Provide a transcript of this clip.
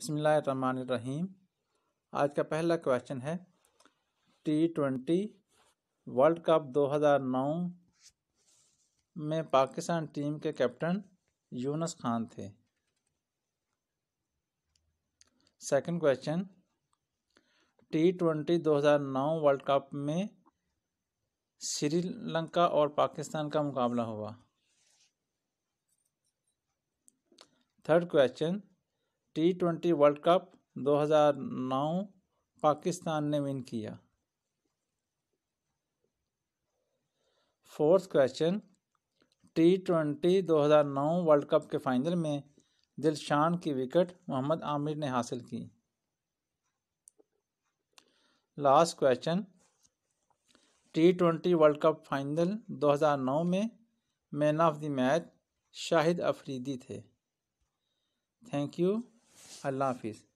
बसमीम आज का पहला क्वेश्चन है टी ट्वेंटी वर्ल्ड कप 2009 में पाकिस्तान टीम के कैप्टन यूनस खान थे सेकंड क्वेश्चन टी ट्वेंटी दो वर्ल्ड कप में श्रीलंका और पाकिस्तान का मुकाबला हुआ third question T twenty world cup 2009 Pakistan ने विन किया फोर्थ क्वेश्चन टी ट्वेंटी दो वर्ल्ड कप के फाइनल में दिलशान की विकेट मोहम्मद आमिर ने हासिल की last question T twenty world cup final 2009 में man of the match Shahid Afridi थे थैंक यू अल्लाह हाफिज़